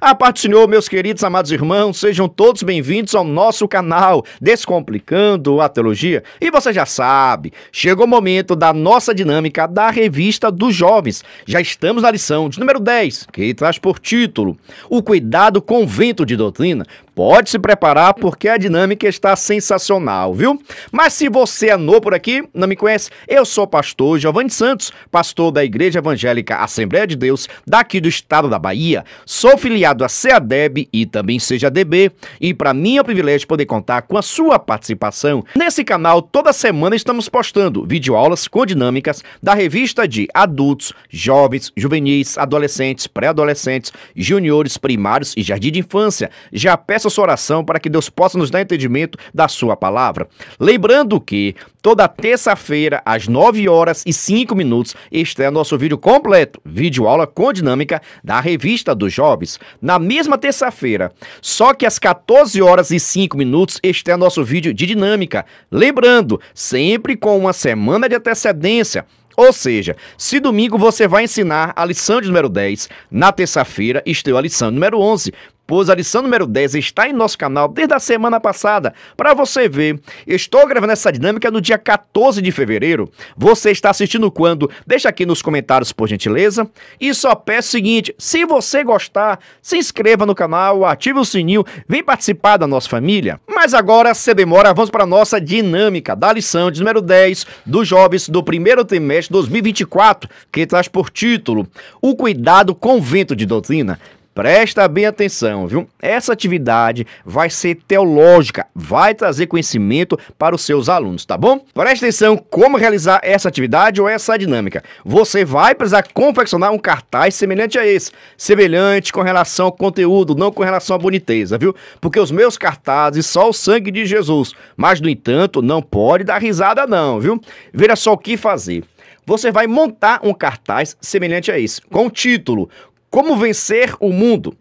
A parte do Senhor, meus queridos amados irmãos, sejam todos bem-vindos ao nosso canal Descomplicando a Teologia. E você já sabe, chegou o momento da nossa dinâmica da revista dos jovens. Já estamos na lição de número 10, que traz por título O Cuidado com o Vento de Doutrina, Pode se preparar porque a dinâmica está sensacional, viu? Mas se você é novo por aqui, não me conhece, eu sou o pastor Giovanni Santos, pastor da Igreja Evangélica Assembleia de Deus, daqui do estado da Bahia. Sou filiado à CADEB e também seja DB, e para mim é um privilégio poder contar com a sua participação. Nesse canal, toda semana estamos postando videoaulas com dinâmicas da revista de adultos, jovens, juvenis, adolescentes, pré-adolescentes, juniores, primários e jardim de infância. Já peço Faça sua oração para que Deus possa nos dar entendimento da sua palavra. Lembrando que toda terça-feira, às 9 horas e 5 minutos, este é nosso vídeo completo, vídeo aula com dinâmica da revista dos Jovens. Na mesma terça-feira, só que às 14 horas e 5 minutos, este é nosso vídeo de dinâmica. Lembrando, sempre com uma semana de antecedência. Ou seja, se domingo você vai ensinar a lição de número 10, na terça-feira estreou a lição número 11 pois a lição número 10 está em nosso canal desde a semana passada. Para você ver, estou gravando essa dinâmica no dia 14 de fevereiro. Você está assistindo quando? Deixa aqui nos comentários, por gentileza. E só peço o seguinte: se você gostar, se inscreva no canal, ative o sininho, vem participar da nossa família. Mas agora, sem demora, vamos para a nossa dinâmica da lição de número 10 dos jovens do primeiro trimestre de 2024, que traz por título O Cuidado com o Vento de Doutrina. Presta bem atenção, viu? Essa atividade vai ser teológica, vai trazer conhecimento para os seus alunos, tá bom? Presta atenção como realizar essa atividade ou essa dinâmica. Você vai precisar confeccionar um cartaz semelhante a esse, semelhante com relação ao conteúdo, não com relação à boniteza, viu? Porque os meus cartazes só o sangue de Jesus, mas no entanto, não pode dar risada não, viu? Veja só o que fazer você vai montar um cartaz semelhante a esse, com o título como vencer o mundo?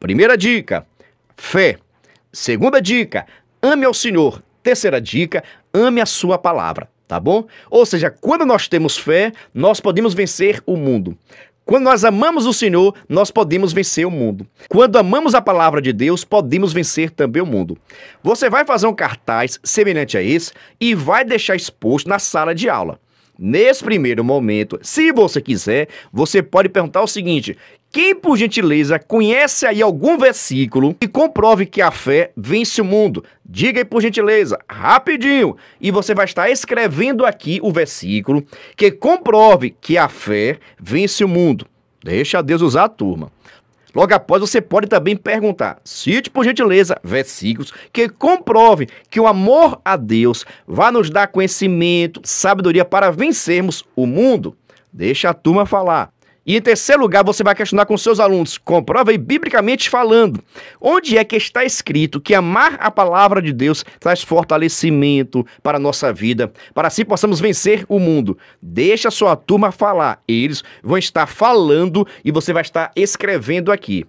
Primeira dica, fé. Segunda dica, ame ao Senhor. Terceira dica, ame a sua palavra, tá bom? Ou seja, quando nós temos fé, nós podemos vencer o mundo. Quando nós amamos o Senhor, nós podemos vencer o mundo. Quando amamos a palavra de Deus, podemos vencer também o mundo. Você vai fazer um cartaz semelhante a esse e vai deixar exposto na sala de aula. Nesse primeiro momento, se você quiser, você pode perguntar o seguinte: quem, por gentileza, conhece aí algum versículo que comprove que a fé vence o mundo, diga aí, por gentileza, rapidinho. E você vai estar escrevendo aqui o versículo que comprove que a fé vence o mundo. Deixa Deus usar a turma. Logo após, você pode também perguntar, cite por gentileza, versículos que comprovem que o amor a Deus vai nos dar conhecimento, sabedoria para vencermos o mundo. Deixa a turma falar. E em terceiro lugar, você vai questionar com seus alunos, comprova e biblicamente falando, onde é que está escrito que amar a palavra de Deus traz fortalecimento para a nossa vida, para assim possamos vencer o mundo. Deixa a sua turma falar, eles vão estar falando e você vai estar escrevendo aqui,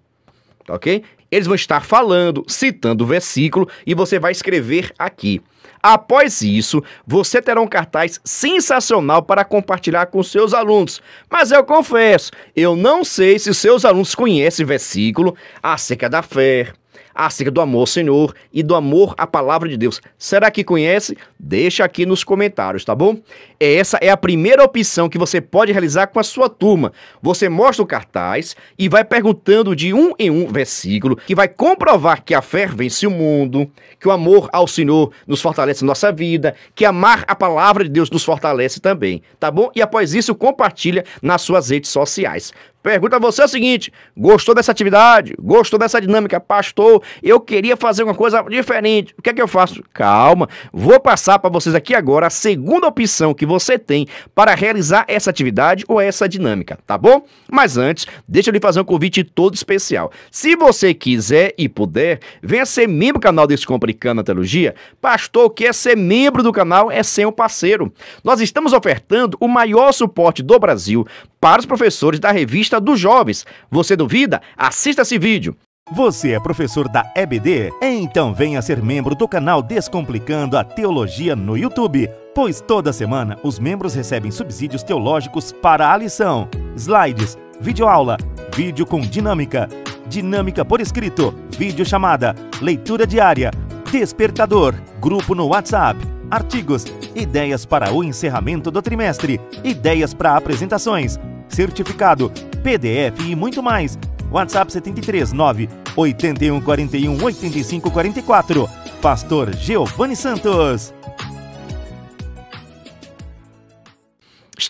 tá ok? Eles vão estar falando, citando o versículo e você vai escrever aqui. Após isso, você terá um cartaz sensacional para compartilhar com seus alunos. Mas eu confesso, eu não sei se seus alunos conhecem versículo acerca da fé, acerca do amor ao Senhor e do amor à palavra de Deus. Será que conhece? Deixa aqui nos comentários, tá bom? Essa é a primeira opção que você pode realizar com a sua turma. Você mostra o cartaz e vai perguntando de um em um versículo que vai comprovar que a fé vence o mundo, que o amor ao Senhor nos fortalece nossa vida, que amar a palavra de Deus nos fortalece também, tá bom? E após isso, compartilha nas suas redes sociais. Pergunta a você é o seguinte: gostou dessa atividade? Gostou dessa dinâmica? Pastor, eu queria fazer uma coisa diferente. O que é que eu faço? Calma, vou passar para vocês aqui agora a segunda opção que você tem para realizar essa atividade ou essa dinâmica, tá bom? Mas antes, deixa eu lhe fazer um convite todo especial. Se você quiser e puder, venha ser membro do canal Descomplicando a Teologia. Pastor, quer é ser membro do canal é ser um parceiro. Nós estamos ofertando o maior suporte do Brasil para os professores da revista vista dos jovens. Você duvida? Assista esse vídeo. Você é professor da EBD? Então venha ser membro do canal Descomplicando a Teologia no YouTube, pois toda semana os membros recebem subsídios teológicos para a lição, slides, videoaula, vídeo com dinâmica, dinâmica por escrito, vídeo chamada, leitura diária, despertador, grupo no WhatsApp, artigos, ideias para o encerramento do trimestre, ideias para apresentações, certificado, PDF e muito mais. WhatsApp 739 8141 8544. Pastor Giovanni Santos.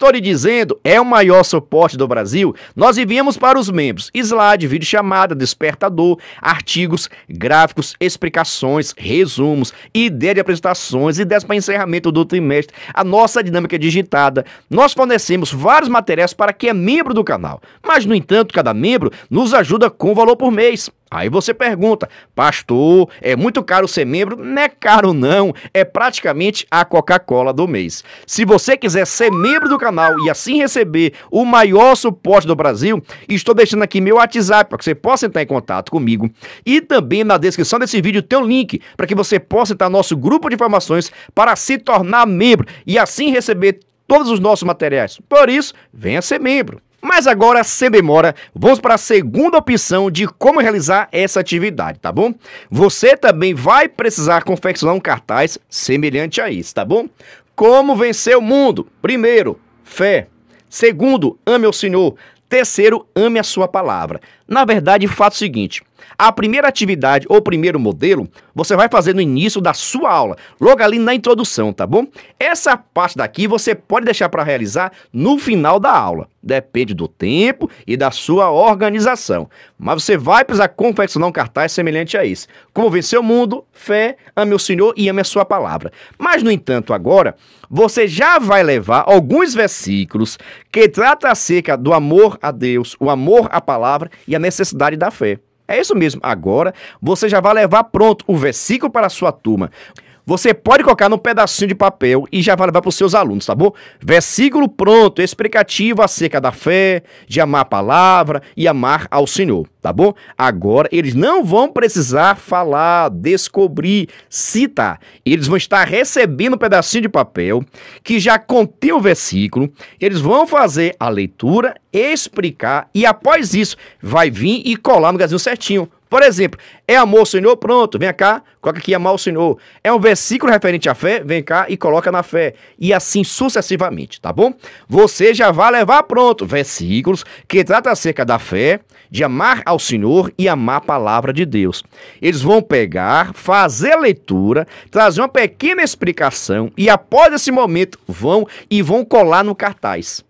estou lhe dizendo, é o maior suporte do Brasil. Nós enviamos para os membros slide, vídeo chamada, despertador, artigos, gráficos, explicações, resumos, ideia de apresentações, ideias para encerramento do trimestre. A nossa dinâmica é digitada. Nós fornecemos vários materiais para quem é membro do canal. Mas, no entanto, cada membro nos ajuda com valor por mês. Aí você pergunta, pastor, é muito caro ser membro? Não é caro não, é praticamente a Coca-Cola do mês. Se você quiser ser membro do canal, canal e assim receber o maior suporte do Brasil, estou deixando aqui meu WhatsApp para que você possa entrar em contato comigo. E também na descrição desse vídeo tem um link para que você possa entrar no nosso grupo de informações para se tornar membro e assim receber todos os nossos materiais. Por isso, venha ser membro. Mas agora, sem demora, vamos para a segunda opção de como realizar essa atividade, tá bom? Você também vai precisar confeccionar um cartaz semelhante a isso, tá bom? Como vencer o mundo? Primeiro, fé. Segundo, ame ao Senhor. Terceiro, ame a sua palavra. Na verdade, fato é seguinte: a primeira atividade ou primeiro modelo você vai fazer no início da sua aula, logo ali na introdução, tá bom? Essa parte daqui você pode deixar para realizar no final da aula. Depende do tempo e da sua organização. Mas você vai precisar confeccionar um cartaz semelhante a esse. Como vencer o mundo, fé, ame o Senhor e ame a sua palavra. Mas, no entanto, agora, você já vai levar alguns versículos que tratam acerca do amor a Deus, o amor à palavra e a necessidade da fé. É isso mesmo. Agora você já vai levar pronto o versículo para a sua turma. Você pode colocar num pedacinho de papel e já vai levar para os seus alunos, tá bom? Versículo pronto, explicativo acerca da fé, de amar a palavra e amar ao Senhor, tá bom? Agora eles não vão precisar falar, descobrir, citar. Eles vão estar recebendo um pedacinho de papel que já contém o versículo. Eles vão fazer a leitura, explicar e após isso vai vir e colar no gazinho certinho por exemplo, é amor ao Senhor? Pronto, vem cá, coloca aqui amar o Senhor. É um versículo referente à fé? Vem cá e coloca na fé. E assim sucessivamente, tá bom? Você já vai levar pronto versículos que tratam acerca da fé, de amar ao Senhor e amar a palavra de Deus. Eles vão pegar, fazer leitura, trazer uma pequena explicação e após esse momento vão e vão colar no cartaz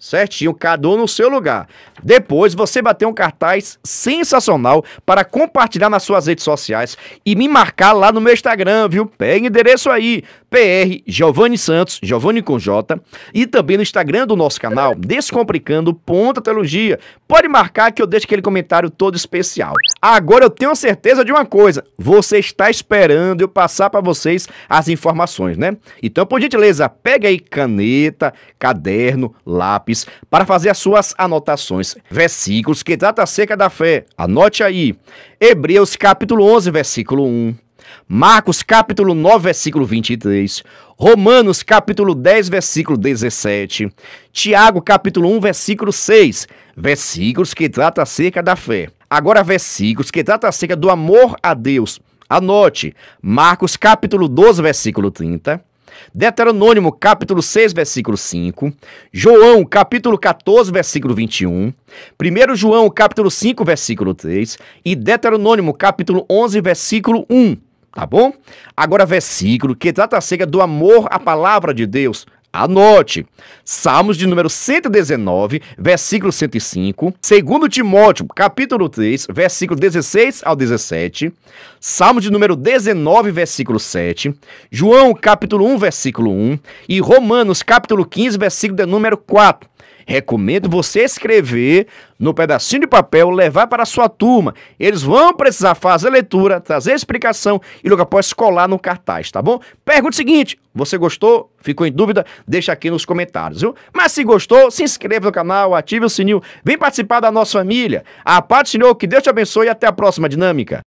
certinho, cada um no seu lugar. Depois você bater um cartaz sensacional para compartilhar nas suas redes sociais e me marcar lá no meu Instagram, viu? Pega endereço aí, PR Giovanni Santos, Giovanni com J, e também no Instagram do nosso canal, Descomplicando Ponta Teologia. Pode marcar que eu deixo aquele comentário todo especial. Agora eu tenho certeza de uma coisa: você está esperando eu passar para vocês as informações, né? Então, por gentileza, pega aí caneta, caderno, lápis para fazer as suas anotações. Versículos que trata acerca da fé. Anote aí. Hebreus capítulo 11, versículo 1. Marcos capítulo 9, versículo 23. Romanos capítulo 10, versículo 17. Tiago capítulo 1, versículo 6. Versículos que trata acerca da fé. Agora, versículos que trata acerca do amor a Deus. Anote, Marcos capítulo 12, versículo 30. Deuteronômio capítulo 6, versículo 5, João capítulo 14, versículo 21, 1 João capítulo 5, versículo 3 e Deuteronômio capítulo 11, versículo 1, tá bom? Agora versículo que trata acerca do amor à palavra de Deus. Anote, Salmos de número 119, versículo 105, 2 Timóteo, capítulo 3, versículo 16 ao 17, Salmos de número 19, versículo 7, João, capítulo 1, versículo 1 e Romanos, capítulo 15, versículo de número 4. Recomendo você escrever no pedacinho de papel, levar para a sua turma. Eles vão precisar fazer a leitura, trazer a explicação e logo após colar no cartaz, tá bom? Pergunta seguinte: você gostou? Ficou em dúvida? Deixa aqui nos comentários, viu? Mas se gostou, se inscreva no canal, ative o sininho, vem participar da nossa família. A paz do Senhor, que Deus te abençoe e até a próxima dinâmica.